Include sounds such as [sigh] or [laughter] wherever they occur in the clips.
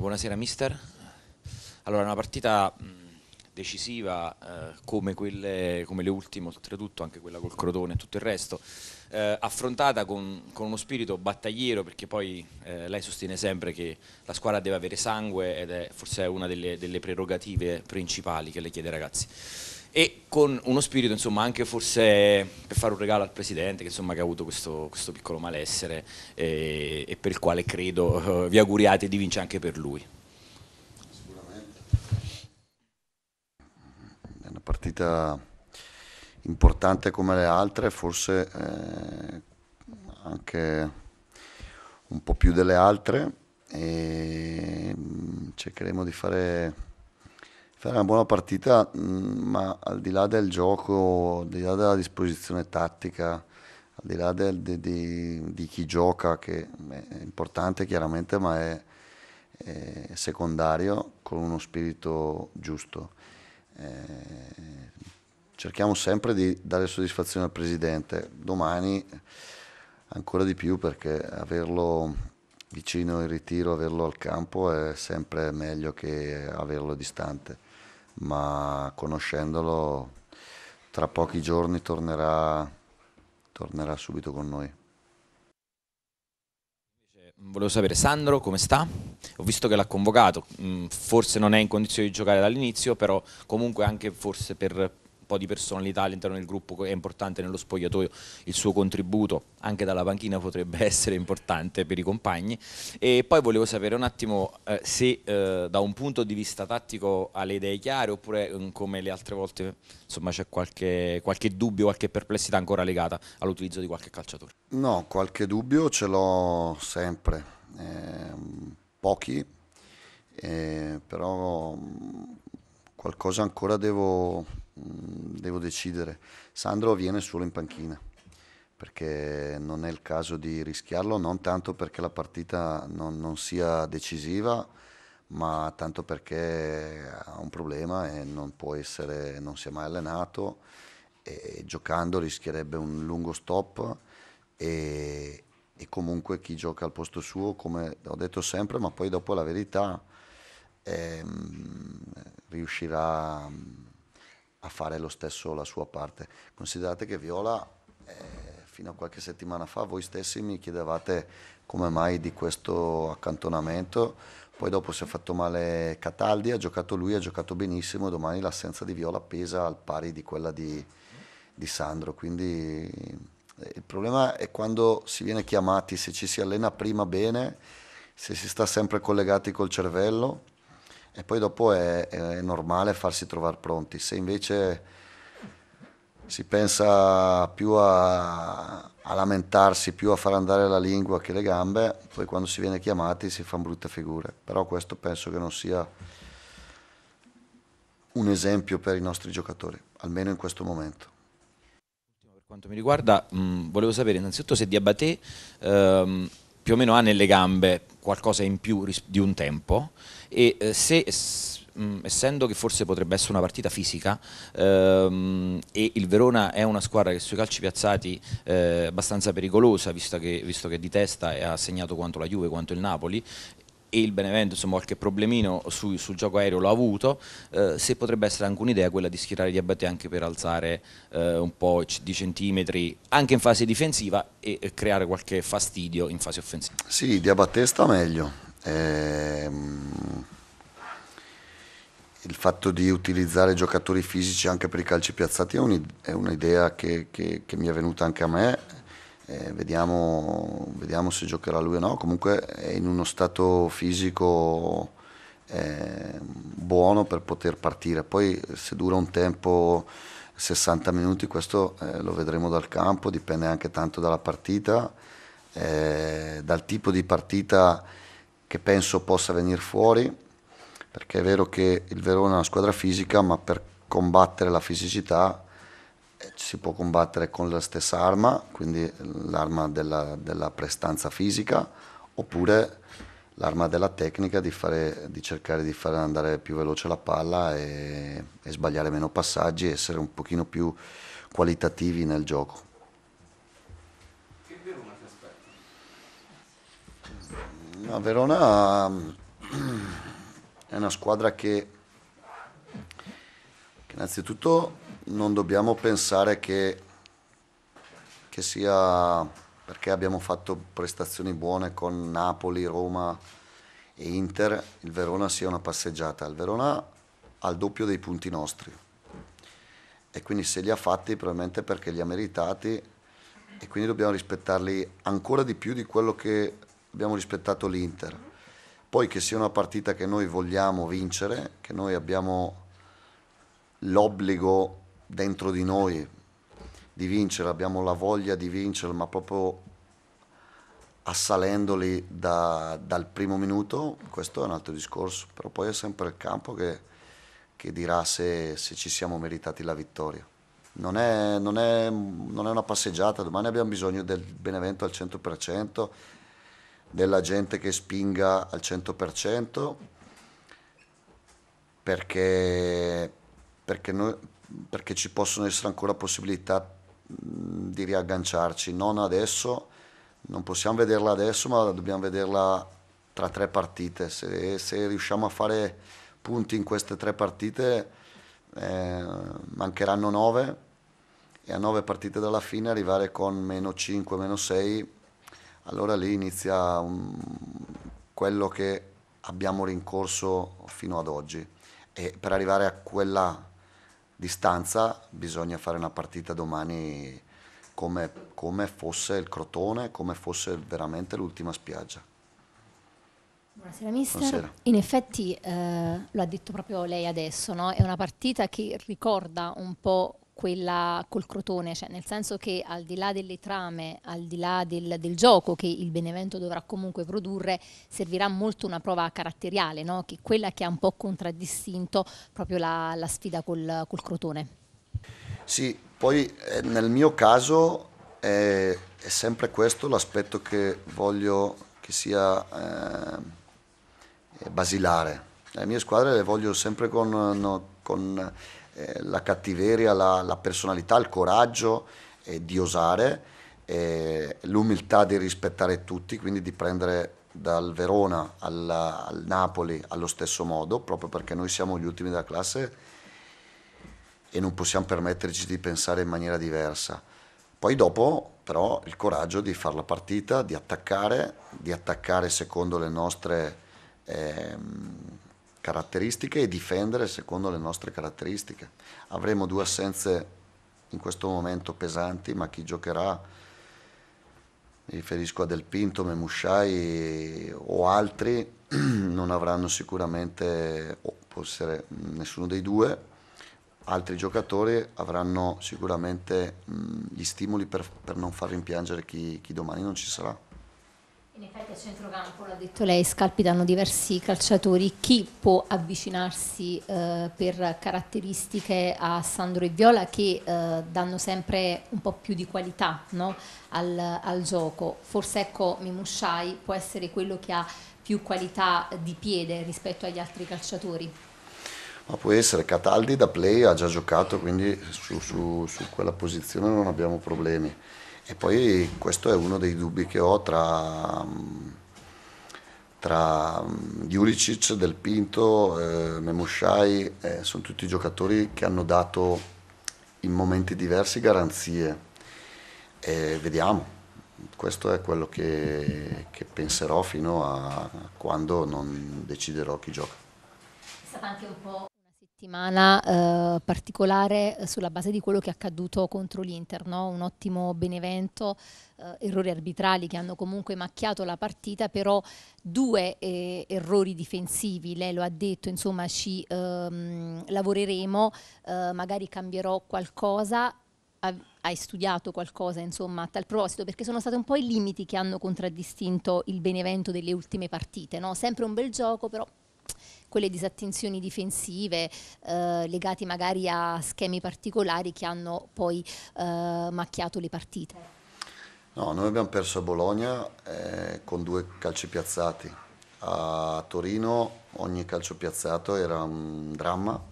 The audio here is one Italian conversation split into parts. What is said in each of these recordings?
Buonasera mister. Allora, una partita decisiva eh, come, quelle, come, le ultime, oltretutto anche quella col Crotone e tutto il resto, eh, affrontata con, con, uno spirito battagliero perché poi eh, lei sostiene sempre che la squadra deve avere sangue ed è forse una delle, delle prerogative principali che le chiede ai ragazzi e con uno spirito insomma anche forse per fare un regalo al Presidente che, insomma, che ha avuto questo, questo piccolo malessere eh, e per il quale credo eh, vi auguriate di vincere anche per lui. Sicuramente. È una partita importante come le altre, forse eh, anche un po' più delle altre e mm, cercheremo di fare fare una buona partita, mm, ma al di là del gioco, al di là della disposizione tattica, al di là del, di, di, di, chi gioca, che è importante chiaramente, ma è, è secondario, con uno spirito giusto. Eh, cerchiamo sempre di dare soddisfazione al Presidente, domani ancora di più perché averlo vicino in ritiro, averlo al campo è sempre meglio che averlo distante ma conoscendolo tra pochi giorni tornerà, tornerà subito con noi. Volevo sapere, Sandro come sta? Ho visto che l'ha convocato, mm, forse non è in condizione di giocare dall'inizio, però comunque anche forse per po' di personalità all'interno del gruppo è importante nello spogliatoio, il suo contributo anche dalla panchina potrebbe [laughs] essere importante per i compagni e poi volevo sapere un attimo eh, se eh, da un punto di vista tattico ha le idee chiare oppure mm, come le altre volte insomma c'è qualche, qualche dubbio, qualche perplessità ancora legata all'utilizzo di qualche calciatore? No, qualche dubbio ce l'ho sempre, eh, pochi, eh, però mm, qualcosa ancora devo, Mm, devo decidere. Sandro viene solo in panchina perché non è il caso di rischiarlo, non tanto perché la partita non, non sia decisiva, ma tanto perché ha un problema e non può essere, non si è mai allenato e giocando rischierebbe un lungo stop e, e comunque chi gioca al posto suo, come ho detto sempre, ma poi dopo la verità ehm, riuscirà a fare lo stesso la sua parte. Considerate che Viola, eh, fino a qualche settimana fa, voi stessi mi chiedevate come mai di questo accantonamento, poi dopo si è fatto male Cataldi, ha giocato lui, ha giocato benissimo, domani l'assenza di Viola pesa al pari di quella di, di Sandro, quindi eh, il problema è quando si viene chiamati, se ci si allena prima bene, se si sta sempre collegati col cervello, e poi dopo è, è normale farsi trovare pronti. Se invece si pensa più a, a, lamentarsi, più a far andare la lingua che le gambe, poi quando si viene chiamati si fanno brutte figure, però questo penso che non sia un esempio per i nostri giocatori, almeno in questo momento. Per quanto mi riguarda, mh, volevo sapere innanzitutto se Diabate ehm, più o meno ha nelle gambe qualcosa in più di un tempo e eh, se mm, essendo che forse potrebbe essere una partita fisica ehm, e il Verona è una squadra che sui calci piazzati eh, è eh, abbastanza pericolosa visto che, visto che di testa ha segnato quanto la Juve quanto il Napoli e il Benevento insomma, qualche problemino su, sul gioco aereo l'ha avuto, eh, se potrebbe essere anche un'idea quella di schierare Diabate anche per alzare eh, un po' di centimetri anche in fase difensiva e, e creare qualche fastidio in fase offensiva. Sì, Diabate sta meglio. Ehm, il fatto di utilizzare giocatori fisici anche per i calci piazzati è un'idea che, che, che mi è venuta anche a me eh, vediamo, vediamo, se giocherà lui o no, comunque è in uno stato fisico eh, buono per poter partire, poi se dura un tempo 60 minuti questo eh, lo vedremo dal campo, dipende anche tanto dalla partita, eh, dal tipo di partita che penso possa venire fuori, perché è vero che il Verona è una squadra fisica, ma per combattere la fisicità si può combattere con la stessa arma, quindi l'arma della, della prestanza fisica, oppure l'arma della tecnica di, fare, di, cercare di fare andare più veloce la palla e, e sbagliare meno passaggi essere un pochino più qualitativi nel gioco. Che Verona ti aspetta? Verona mm, è una squadra che, che innanzitutto non dobbiamo pensare che, che sia perché abbiamo fatto prestazioni buone con Napoli, Roma e Inter, il Verona sia una passeggiata. Il Verona ha il doppio dei punti nostri e quindi se li ha fatti probabilmente perché li ha meritati e quindi dobbiamo rispettarli ancora di più di quello che abbiamo rispettato l'Inter. Poi che sia una partita che noi vogliamo vincere, che noi abbiamo l'obbligo dentro di noi di vincere, abbiamo la voglia di vincere, ma proprio assalendoli da, dal primo minuto, questo è un altro discorso, però poi è sempre il campo che, che dirà se, se, ci siamo meritati la vittoria. Non è, non, è, non è, una passeggiata, domani abbiamo bisogno del Benevento al 100%, della gente che spinga al 100%, perché, perché noi perché ci possono essere ancora possibilità mm, di riagganciarci, non adesso, non possiamo vederla adesso, ma dobbiamo vederla tra tre partite. Se, se riusciamo a fare punti in queste tre partite, eh, mancheranno nove e a nove partite dalla fine arrivare con meno 5, meno 6, allora lì inizia un, quello che abbiamo rincorso fino ad oggi. E per arrivare a quella distanza bisogna fare una partita domani come, come fosse il Crotone, come fosse veramente l'ultima spiaggia. Buonasera mister. Buonasera. In effetti eh, lo ha detto proprio lei adesso, no? è una partita che ricorda un po' quella col crotone, cioè nel senso che al di là delle trame, al di là del, del gioco che il Benevento dovrà comunque produrre, servirà molto una prova caratteriale, no? che quella che ha un po' contraddistinto proprio la, la sfida col, col, crotone. Sì, poi eh, nel mio caso è, è sempre questo l'aspetto che voglio che sia eh, basilare. Le mie squadre le voglio sempre con, no, con eh, la cattiveria, la, la, personalità, il coraggio eh, di osare, eh, l'umiltà di rispettare tutti, quindi di prendere dal Verona alla, al Napoli allo stesso modo, proprio perché noi siamo gli ultimi della classe e non possiamo permetterci di pensare in maniera diversa. Poi dopo però il coraggio di fare la partita, di attaccare, di attaccare secondo le nostre... Ehm, caratteristiche e difendere secondo le nostre caratteristiche. Avremo due assenze in questo momento pesanti, ma chi giocherà, mi riferisco a Del Pinto, Memushai o altri, [clears throat] non avranno sicuramente, o può essere nessuno dei due, altri giocatori avranno sicuramente gli stimoli per, per non far rimpiangere chi, chi domani non ci sarà. In effetti a centrocampo, l'ha detto lei, scalpitano diversi calciatori. Chi può avvicinarsi eh, per caratteristiche a Sandro e Viola che eh, danno sempre un po' più di qualità no? al, al, gioco? Forse ecco Mimushai può essere quello che ha più qualità di piede rispetto agli altri calciatori. Ma può essere, Cataldi da play ha già giocato, quindi su, su, su quella posizione non abbiamo problemi. E poi questo è uno dei dubbi che ho tra, tra Julicic, Del Pinto, eh, Memushai, eh, sono tutti giocatori che hanno dato in momenti diversi garanzie. E vediamo, questo è quello che, che penserò fino a quando non deciderò chi gioca. È stata anche un po' settimana eh, particolare eh, sulla base di quello che è accaduto contro l'Inter, no? un ottimo Benevento, eh, errori arbitrali che hanno comunque macchiato la partita, però due eh, errori difensivi, lei lo ha detto, insomma ci ehm, lavoreremo, eh, magari cambierò qualcosa, hai studiato qualcosa insomma, a tal proposito perché sono stati un po' i limiti che hanno contraddistinto il Benevento delle ultime partite no? sempre un bel gioco però quelle disattenzioni difensive eh, legate magari a schemi particolari che hanno poi eh, macchiato le partite? No, noi abbiamo perso a Bologna eh, con due calci piazzati. A Torino ogni calcio piazzato era un dramma.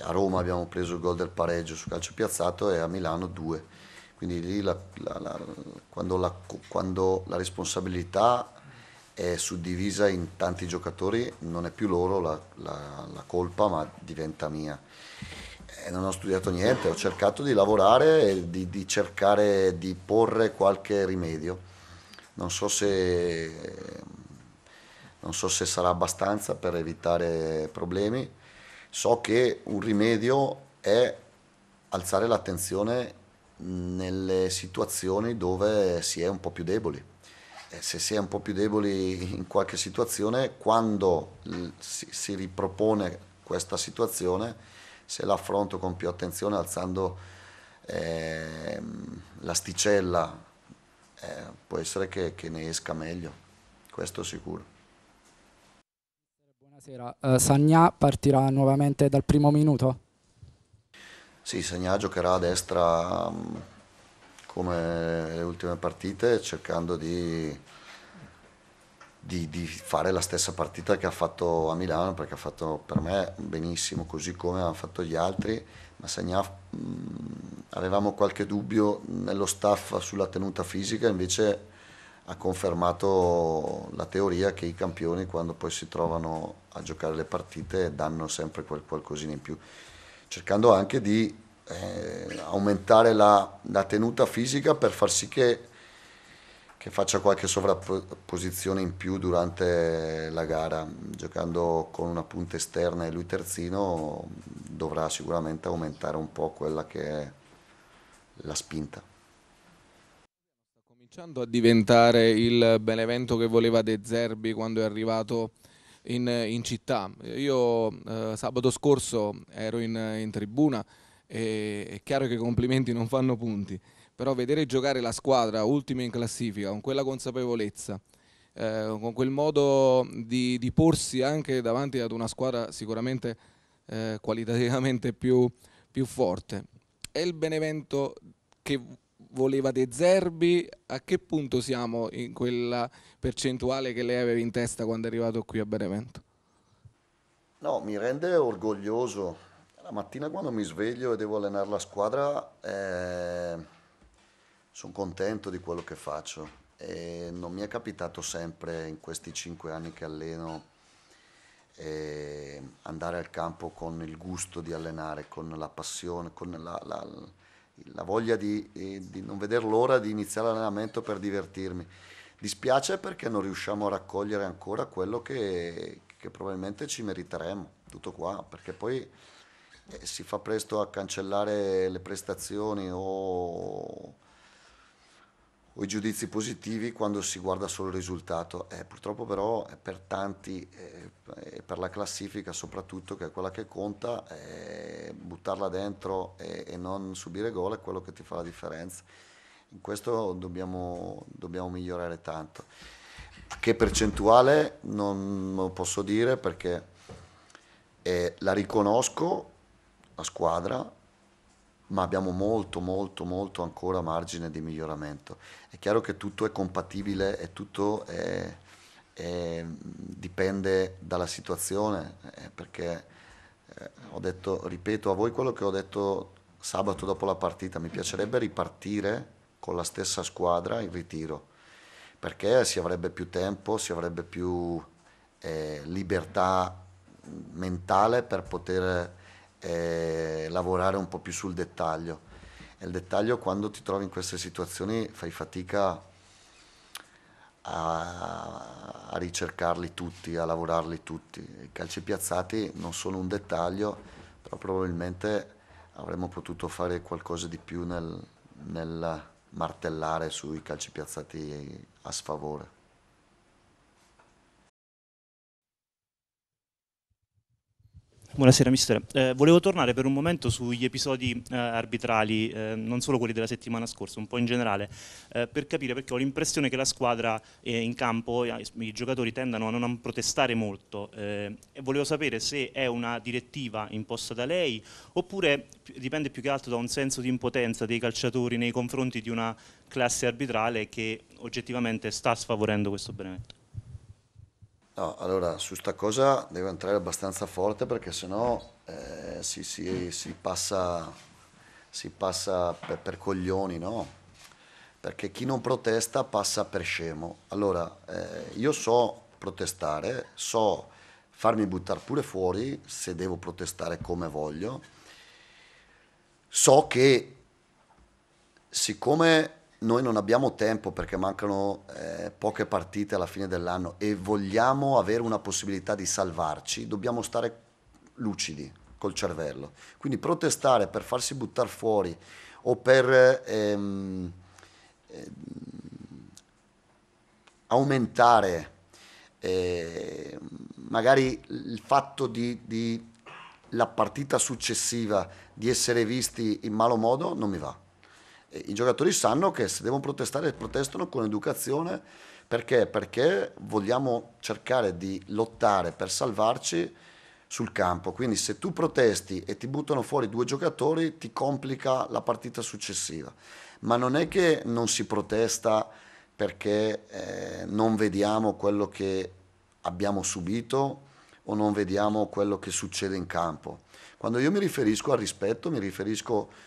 A Roma abbiamo preso il gol del pareggio su calcio piazzato e a Milano due quindi lì la, la, la, quando, quando, la, responsabilità è suddivisa in tanti giocatori, non è più loro la, la, la colpa, ma diventa mia. E eh, non ho studiato niente, ho cercato di lavorare e di, di, cercare di porre qualche rimedio. Non so, se, non so se sarà abbastanza per evitare problemi. So che un rimedio è alzare l'attenzione nelle situazioni dove si è un po' più deboli eh, se si è un po' più deboli in qualche situazione, quando si ripropone questa situazione, se l'affronto con più attenzione alzando eh, l'asticella, eh, può essere che, che, ne esca meglio, questo sicuro. Buonasera, uh, Sagna partirà nuovamente dal primo minuto? Sì, Sagna giocherà a destra um, come le ultime partite cercando di, di, di, fare la stessa partita che ha fatto a Milano perché ha fatto per me benissimo così come hanno fatto gli altri ma Sagna mm, avevamo qualche dubbio nello staff sulla tenuta fisica invece ha confermato la teoria che i campioni quando poi si trovano a giocare le partite danno sempre quel qualcosina in più cercando anche di eh, aumentare la, la, tenuta fisica per far sì che, che, faccia qualche sovrapposizione in più durante la gara. Giocando con una punta esterna e lui terzino dovrà sicuramente aumentare un po' quella che è la spinta. cominciando a diventare il Benevento che voleva De Zerbi quando è arrivato in, in città. Io eh, sabato scorso ero in, in tribuna è chiaro che i complimenti non fanno punti, però vedere giocare la squadra ultima in classifica con quella consapevolezza, eh, con quel modo di, di, porsi anche davanti ad una squadra sicuramente eh, qualitativamente più, più, forte. È il Benevento che voleva De Zerbi, a che punto siamo in quella percentuale che lei aveva in testa quando è arrivato qui a Benevento? No, mi rende orgoglioso la mattina quando mi sveglio e devo allenare la squadra eh, sono contento di quello che faccio e non mi è capitato sempre in questi cinque anni che alleno eh, andare al campo con il gusto di allenare, con la passione, con la, la, la voglia di, di non vedere l'ora di iniziare l'allenamento per divertirmi. Dispiace perché non riusciamo a raccogliere ancora quello che, che probabilmente ci meriteremo, tutto qua, perché poi eh, si fa presto a cancellare le prestazioni o o i giudizi positivi quando si guarda solo il risultato. Eh, purtroppo però per tanti e eh, per la classifica soprattutto, che è quella che conta, eh, buttarla dentro e, e non subire gol è quello che ti fa la differenza. In questo dobbiamo, dobbiamo migliorare tanto. Che percentuale non, non posso dire perché eh, la riconosco la squadra, ma abbiamo molto, molto, molto ancora margine di miglioramento. È chiaro che tutto è compatibile e tutto è, è, dipende dalla situazione, eh, perché eh, ho detto, ripeto a voi quello che ho detto sabato dopo la partita, mi piacerebbe ripartire con la stessa squadra in ritiro, perché si avrebbe più tempo, si avrebbe più eh, libertà mentale per poter eh, lavorare un po' più sul dettaglio. E il dettaglio quando ti trovi in queste situazioni fai fatica a, a ricercarli tutti, a lavorarli tutti. I calci piazzati non sono un dettaglio, però probabilmente avremmo potuto fare qualcosa di più nel, nel martellare sui calci piazzati a sfavore. Buonasera mister, eh, volevo tornare per un momento sugli episodi eh, arbitrali, eh, non solo quelli della settimana scorsa, un po' in generale, eh, per capire perché ho l'impressione che la squadra eh, in campo, eh, i giocatori tendano a non protestare molto e volevo sapere se è una direttiva imposta da lei oppure dipende più che altro da un senso di impotenza dei calciatori nei confronti di una classe arbitrale che oggettivamente sta sfavorendo questo Benevento. No, allora su sta cosa devo entrare abbastanza forte perché sennò eh, si, si, si, passa, si passa per, per, coglioni, no? Perché chi non protesta passa per scemo. Allora, eh, io so protestare, so farmi buttare pure fuori se devo protestare come voglio. So che siccome noi non abbiamo tempo perché mancano eh, poche partite alla fine dell'anno e vogliamo avere una possibilità di salvarci, dobbiamo stare lucidi col cervello. Quindi protestare per farsi buttare fuori o per ehm, eh, aumentare eh, magari il fatto di, di la partita successiva di essere visti in malo modo non mi va i giocatori sanno che se devono protestare protestano con educazione perché? Perché vogliamo cercare di lottare per salvarci sul campo, quindi se tu protesti e ti buttano fuori due giocatori ti complica la partita successiva, ma non è che non si protesta perché eh, non vediamo quello che abbiamo subito o non vediamo quello che succede in campo. Quando io mi riferisco al rispetto mi riferisco a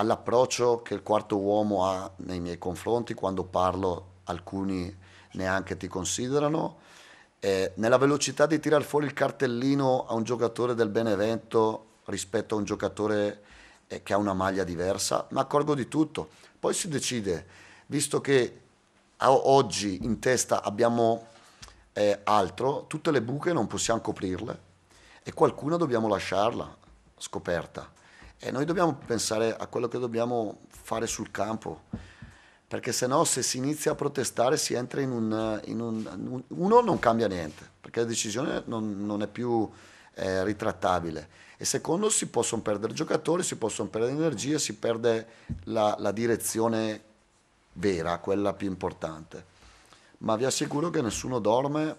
all'approccio che il quarto uomo ha nei miei confronti quando parlo, alcuni neanche ti considerano, eh, nella velocità di tirar fuori il cartellino a un giocatore del Benevento rispetto a un giocatore eh, che ha una maglia diversa, mi accorgo di tutto. Poi si decide, visto che oggi in testa abbiamo eh, altro, tutte le buche non possiamo coprirle e qualcuna dobbiamo lasciarla scoperta. E noi dobbiamo pensare a quello che dobbiamo fare sul campo, perché se no se si inizia a protestare si entra in un... In un uno non cambia niente, perché la decisione non, non è più eh, ritrattabile. E secondo si possono perdere giocatori, si possono perdere energie, si perde la, la direzione vera, quella più importante. Ma vi assicuro che nessuno dorme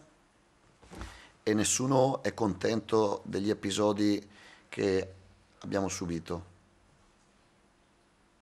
e nessuno è contento degli episodi che abbiamo subito.